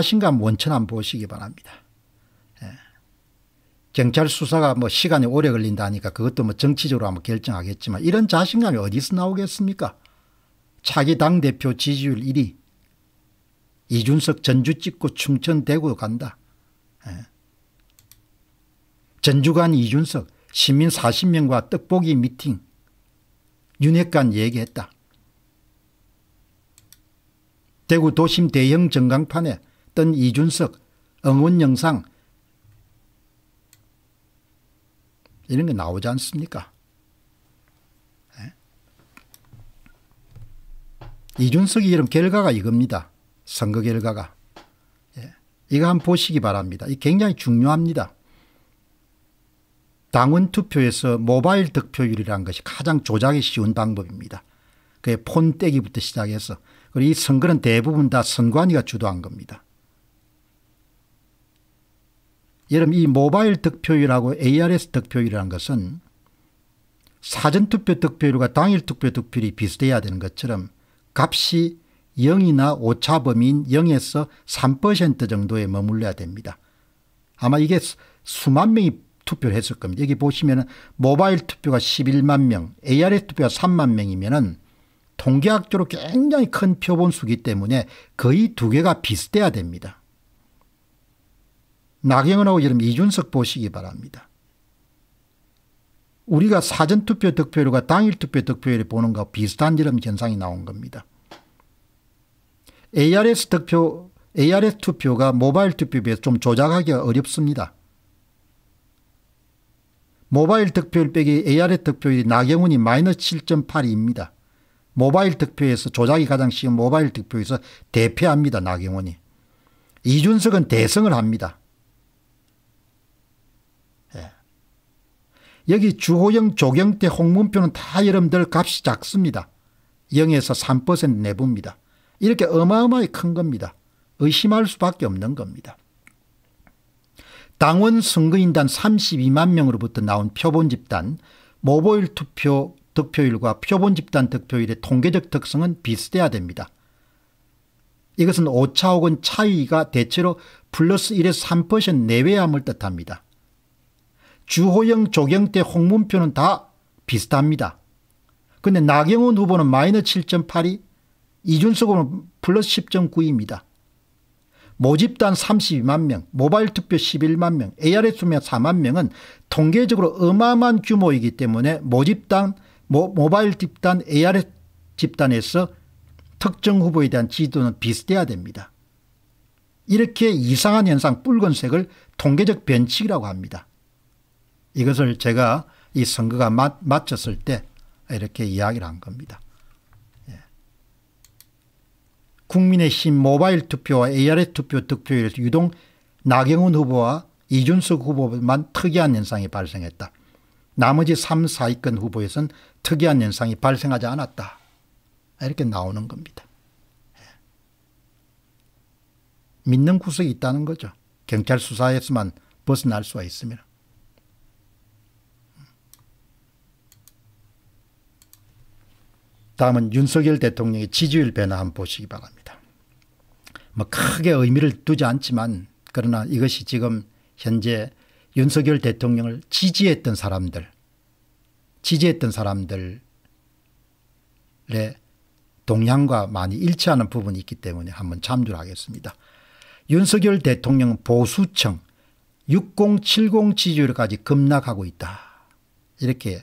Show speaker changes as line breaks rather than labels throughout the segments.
자신감 원천안 보시기 바랍니다. 예. 경찰 수사가 뭐 시간이 오래 걸린다니까 그것도 뭐 정치적으로 한번 결정하겠지만 이런 자신감이 어디서 나오겠습니까? 차기 당대표 지지율 1위 이준석 전주 찍고 충천 대구 간다. 예. 전주간 이준석 시민 40명과 떡보기 미팅 윤핵관 얘기했다. 대구 도심 대형 전광판에 어떤 이준석 응원 영상 이런 게 나오지 않습니까? 예? 이준석이 이런 결과가 이겁니다. 선거 결과가. 예. 이거 한번 보시기 바랍니다. 이 굉장히 중요합니다. 당원 투표에서 모바일 득표율이라는 것이 가장 조작이 쉬운 방법입니다. 그게폰 떼기부터 시작해서 그리고 이 선거는 대부분 다 선관위가 주도한 겁니다. 여러분 이 모바일 득표율하고 ARS 득표율이라는 것은 사전투표 득표율과 당일 투표 득표율이 비슷해야 되는 것처럼 값이 0이나 오차 범위인 0에서 3% 정도에 머물러야 됩니다. 아마 이게 수만 명이 투표를 했을 겁니다. 여기 보시면 모바일 투표가 11만 명, ARS 투표가 3만 명이면 은 통계학적으로 굉장히 큰 표본수기 때문에 거의 두 개가 비슷해야 됩니다. 나경원하고 여러분 이준석 보시기 바랍니다. 우리가 사전투표 득표율과 당일투표 득표율을 보는 것 비슷한 이런 현상이 나온 겁니다. ARS 득표, ARS 투표가 모바일 투표에 비해서 좀 조작하기가 어렵습니다. 모바일 득표율 빼기 ARS 득표율이 나경원이 마이너스 7.8입니다. 모바일 득표에서 조작이 가장 쉬운 모바일 득표에서 대패합니다. 나경원이. 이준석은 대승을 합니다. 여기 주호영, 조경태, 홍문표는 다 여러분들 값이 작습니다. 0에서 3%내봅니다 이렇게 어마어마히 큰 겁니다. 의심할 수밖에 없는 겁니다. 당원 선거인단 32만 명으로부터 나온 표본집단 모보일 투표 득표율과 표본집단 득표율의 통계적 특성은 비슷해야 됩니다. 이것은 오차 혹은 차이가 대체로 플러스 1에서 3% 내외함을 뜻합니다. 주호영, 조경태, 홍문표는 다 비슷합니다. 근데 나경원 후보는 마이너 7.82, 이준석 후보는 플러스 10.9입니다. 모집단 32만 명, 모바일 투표 11만 명, ARS 수명 4만 명은 통계적으로 어마어마한 규모이기 때문에 모집단, 모, 바일 집단, ARS 집단에서 특정 후보에 대한 지도는 비슷해야 됩니다. 이렇게 이상한 현상 붉은색을 통계적 변칙이라고 합니다. 이것을 제가 이 선거가 맞, 맞췄을 때 이렇게 이야기를 한 겁니다. 예. 국민의힘 모바일 투표와 ARS 투표 득표율에서 유동 나경원 후보와 이준석 후보만 특이한 현상이 발생했다. 나머지 3, 4위권 후보에선 특이한 현상이 발생하지 않았다. 이렇게 나오는 겁니다. 예. 믿는 구석이 있다는 거죠. 경찰 수사에서만 벗어날 수가 있습니다. 다음은 윤석열 대통령의 지지율 변화 한번 보시기 바랍니다. 뭐 크게 의미를 두지 않지만 그러나 이것이 지금 현재 윤석열 대통령을 지지했던 사람들 지지했던 사람들의 동향과 많이 일치하는 부분이 있기 때문에 한번 참조하겠습니다. 윤석열 대통령 보수층 6070 지지율까지 급락하고 있다. 이렇게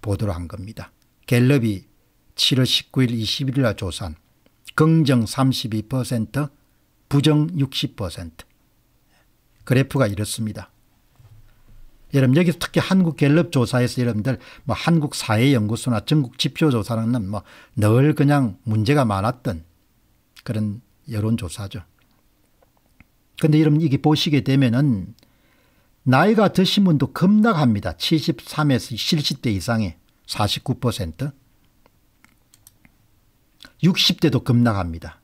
보도를 한 겁니다. 갤럽이 7월 19일 21일 날 조사한 긍정 32% 부정 60% 그래프가 이렇습니다. 여러분 여기서 특히 한국 갤럽 조사에서 여러분들 뭐 한국 사회연구소나 전국 지표조사는 뭐늘 그냥 문제가 많았던 그런 여론조사죠. 근데 여러분 이게 보시게 되면은 나이가 드신 분도 급락합니다. 73에서 70대 이상에 60대도 급락합니다.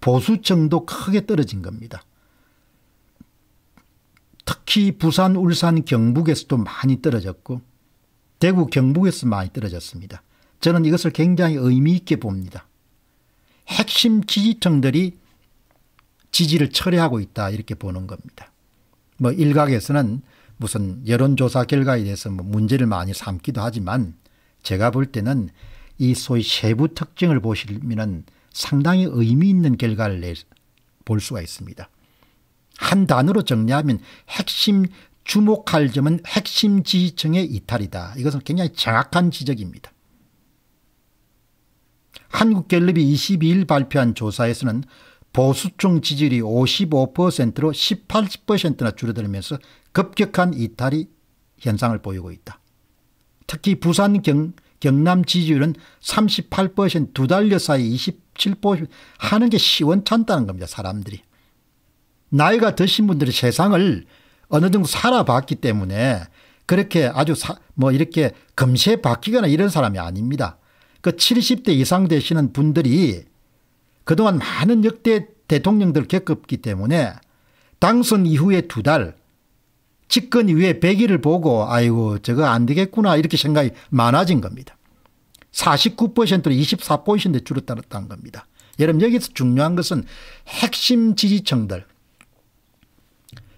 보수층도 크게 떨어진 겁니다. 특히 부산, 울산, 경북에서도 많이 떨어졌고 대구, 경북에서 많이 떨어졌습니다. 저는 이것을 굉장히 의미 있게 봅니다. 핵심 지지층들이 지지를 철회하고 있다 이렇게 보는 겁니다. 뭐 일각에서는 무슨 여론조사 결과에 대해서 뭐 문제를 많이 삼기도 하지만 제가 볼 때는 이 소위 세부 특징을 보시면 상당히 의미 있는 결과를 볼 수가 있습니다. 한 단어로 정리하면 핵심 주목할 점은 핵심 지지층의 이탈이다. 이것은 굉장히 정확한 지적입니다. 한국갤럽이 22일 발표한 조사에서는 보수층 지지율이 55%로 18%나 줄어들면서 급격한 이탈이 현상을 보이고 있다. 특히 부산 경 경남 지지율은 38%두 달여 사이 27% 하는 게 시원찮다는 겁니다. 사람들이. 나이가 드신 분들이 세상을 어느 정도 살아봤기 때문에 그렇게 아주 사, 뭐 이렇게 금세 바뀌거나 이런 사람이 아닙니다. 그 70대 이상 되시는 분들이 그동안 많은 역대 대통령들 겪었기 때문에 당선 이후에 두달 집권 이후에 100일을 보고 아이고 저거 안 되겠구나 이렇게 생각이 많아진 겁니다. 49%로 24%인데 줄었다는 겁니다. 여러분 여기서 중요한 것은 핵심 지지층들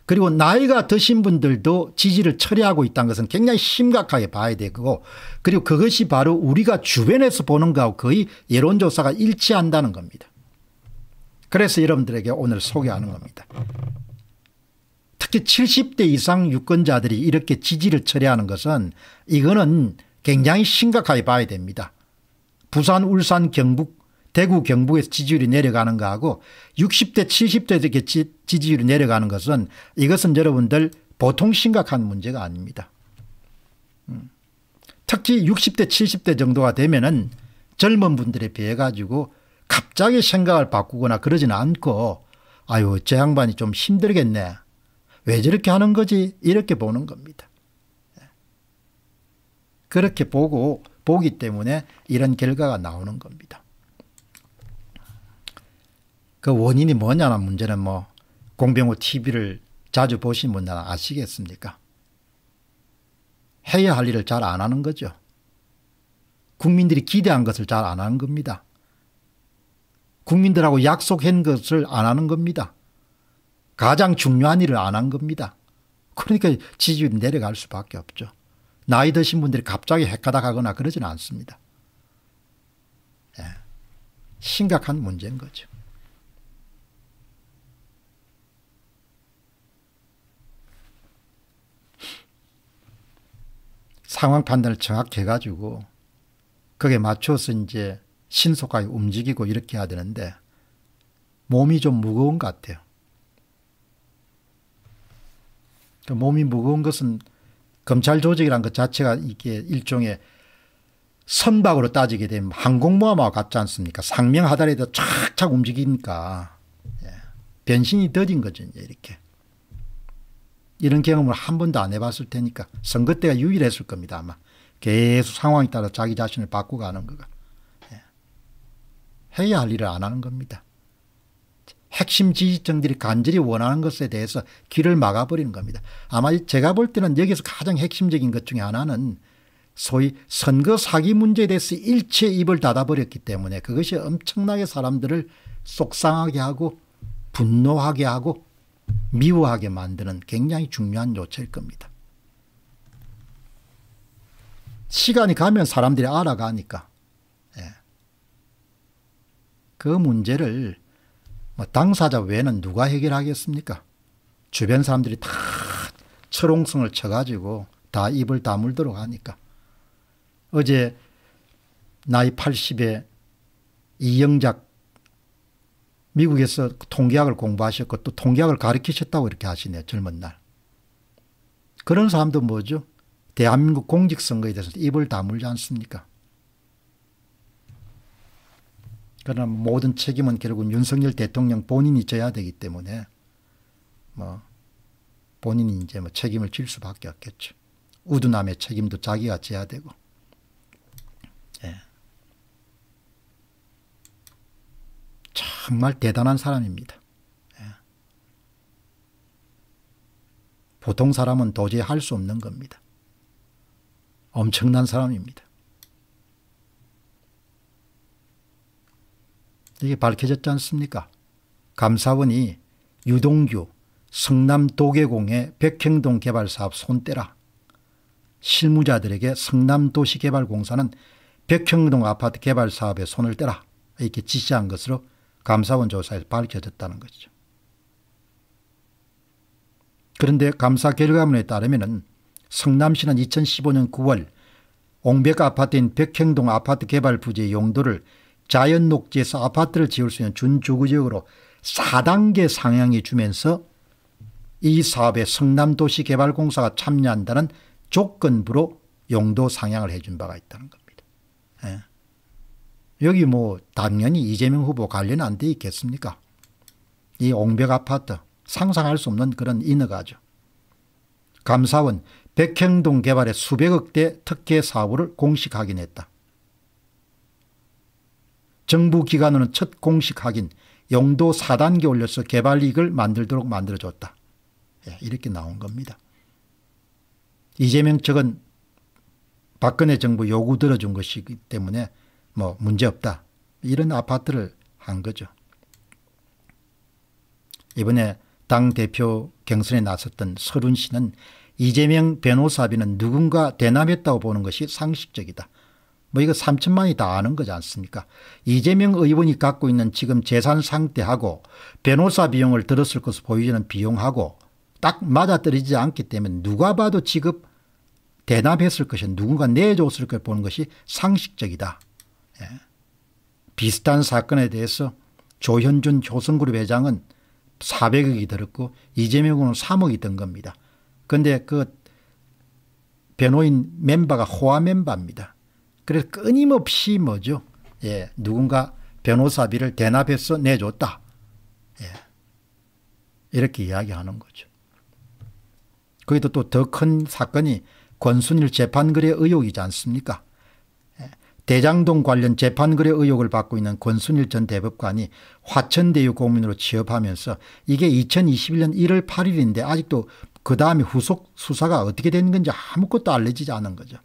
그리고 나이가 드신 분들도 지지를 처리하고 있다는 것은 굉장히 심각하게 봐야 되고 그리고 그것이 바로 우리가 주변에서 보는 거하고 거의 여론조사가 일치한다는 겁니다. 그래서 여러분들에게 오늘 소개하는 겁니다. 특히 70대 이상 유권자들이 이렇게 지지를 철회하는 것은 이거는 굉장히 심각하게 봐야 됩니다. 부산, 울산, 경북, 대구, 경북에서 지지율이 내려가는 거하고 60대, 7 0대 이렇게 지지율이 내려가는 것은 이것은 여러분들 보통 심각한 문제가 아닙니다. 음. 특히 60대, 70대 정도가 되면은 젊은 분들에 비해 가지고 갑자기 생각을 바꾸거나 그러진 않고 아유 제 양반이 좀 힘들겠네 왜 저렇게 하는 거지? 이렇게 보는 겁니다. 그렇게 보고 보기 때문에 이런 결과가 나오는 겁니다. 그 원인이 뭐냐는 문제는 뭐 공병호 TV를 자주 보신 분들은 아시겠습니까? 해야 할 일을 잘 안 하는 거죠. 국민들이 기대한 것을 잘 안 하는 겁니다. 국민들하고 약속한 것을 안 하는 겁니다. 가장 중요한 일을 안 한 겁니다. 그러니까 지지율이 내려갈 수밖에 없죠. 나이 드신 분들이 갑자기 헷가닥하거나 그러진 않습니다. 예. 심각한 문제인 거죠. 상황 판단을 정확히 해가지고 그게 맞춰서 이제 신속하게 움직이고 이렇게 해야 되는데 몸이 좀 무거운 것 같아요. 그 몸이 무거운 것은 검찰 조직이란 것 자체가 이게 일종의 선박으로 따지게 되면 항공모함하고 같지 않습니까? 상명하단에다 착착 움직이니까 예. 변신이 더딘 거죠 이제 이렇게. 이런 경험을 한 번도 안 해봤을 테니까 선거 때가 유일했을 겁니다 아마. 계속 상황에 따라 자기 자신을 바꾸고 가는 거가. 예. 해야 할 일을 안 하는 겁니다. 핵심 지지층들이 간절히 원하는 것에 대해서 길을 막아버리는 겁니다. 아마 제가 볼 때는 여기서 가장 핵심적인 것 중에 하나는 소위 선거 사기 문제에 대해서 일체 입을 닫아버렸기 때문에 그것이 엄청나게 사람들을 속상하게 하고 분노하게 하고 미워하게 만드는 굉장히 중요한 요체일 겁니다. 시간이 가면 사람들이 알아가니까 예. 그 문제를 뭐 당사자 외에는 누가 해결하겠습니까? 주변 사람들이 다 철옹성을 쳐가지고 다 입을 다물도록 하니까. 어제 나이 80에 이영작 미국에서 통계학을 공부하셨고 또 통계학을 가르치셨다고 이렇게 하시네요. 젊은 날. 그런 사람도 뭐죠? 대한민국 공직선거에 대해서 입을 다물지 않습니까? 그러나 모든 책임은 결국 윤석열 대통령 본인이 져야 되기 때문에 뭐 본인이 이제 뭐 책임을 질 수밖에 없겠죠. 우두남의 책임도 자기가 져야 되고. 예. 정말 대단한 사람입니다. 예. 보통 사람은 도저히 할 수 없는 겁니다. 엄청난 사람입니다. 이게 밝혀졌지 않습니까? 감사원이 유동규 성남 도계공의 백행동 개발사업 손떼라 실무자들에게 성남도시개발공사는 백형동 아파트 개발 사업에 손을 떼라 이렇게 지시한 것으로 감사원 조사에서 밝혀졌다는 것이죠. 그런데 감사 결과문에 따르면 성남시는 2015년 9월 옹백 아파트인 백형동 아파트 개발 부지의 용도를 자연 녹지에서 아파트를 지을 수 있는 준주구적으로 4단계 상향해 주면서 이 사업에 성남도시개발공사가 참여한다는 조건부로 용도 상향을 해준 바가 있다는 겁니다. 예. 여기 뭐 당연히 이재명 후보 관련 안돼 있겠습니까? 이 옹벽 아파트 상상할 수 없는 그런 인허가죠. 감사원 백형동 개발에 수백억대 특혜 사업을 공식 확인했다. 정부 기관으로는 첫 공식 확인 용도 4단계 올려서 개발 이익을 만들도록 만들어줬다. 예, 이렇게 나온 겁니다. 이재명 측은 박근혜 정부 요구 들어준 것이기 때문에 뭐 문제없다. 이런 아파트를 한 거죠. 이번에 당대표 경선에 나섰던 서른 씨는 이재명 변호사비는 누군가 대남했다고 보는 것이 상식적이다. 뭐 이거 3천만이 다 아는 거지 않습니까 이재명 의원이 갖고 있는 지금 재산 상태하고 변호사 비용을 들었을 것으로 보이는 비용하고 딱 맞아떨어지지 않기 때문에 누가 봐도 지급 대납했을 것이 누군가 내줬을 걸 보는 것이 상식적이다. 예. 비슷한 사건에 대해서 조현준 조선그룹 회장은 400억이 들었고 이재명은 3억이 든 겁니다. 그런데 그 변호인 멤버가 호화 멤버입니다. 그래서 끊임없이 뭐죠? 예, 누군가 변호사비를 대납해서 내줬다. 예, 이렇게 이야기하는 거죠. 거기도 또 더 큰 사건이 권순일 재판거래 의혹이지 않습니까? 예. 대장동 관련 재판거래 의혹을 받고 있는 권순일 전 대법관이 화천대유 고문으로 취업하면서 이게 2021년 1월 8일인데 아직도 그 다음에 후속 수사가 어떻게 된 건지 아무것도 알려지지 않은 거죠.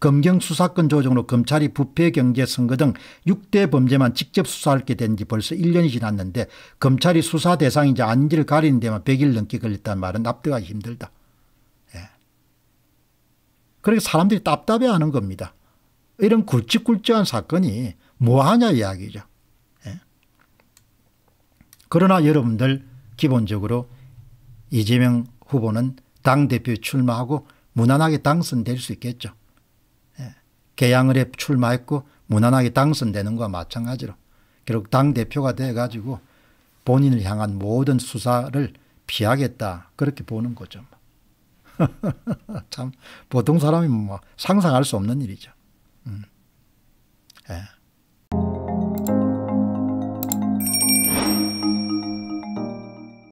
검경 수사권 조정으로 검찰이 부패 경제 선거 등 6대 범죄만 직접 수사하게 된 지 벌써 1년이 지났는데 검찰이 수사 대상이자 안지를 가리는 데만 100일 넘게 걸렸다는 말은 납득하기 힘들다. 예. 그러니 사람들이 답답해하는 겁니다. 이런 굵직굵직한 사건이 뭐하냐 이야기죠. 예. 그러나 여러분들 기본적으로 이재명 후보는 당대표 출마하고 무난하게 당선될 수 있겠죠. 개양을해 출마했고 무난하게 당선되는 거와 마찬가지로 결국 당대표가 돼가지고 본인을 향한 모든 수사를 피하겠다 그렇게 보는 거죠. 참 보통 사람이 뭐 상상할 수 없는 일이죠. 음. 예.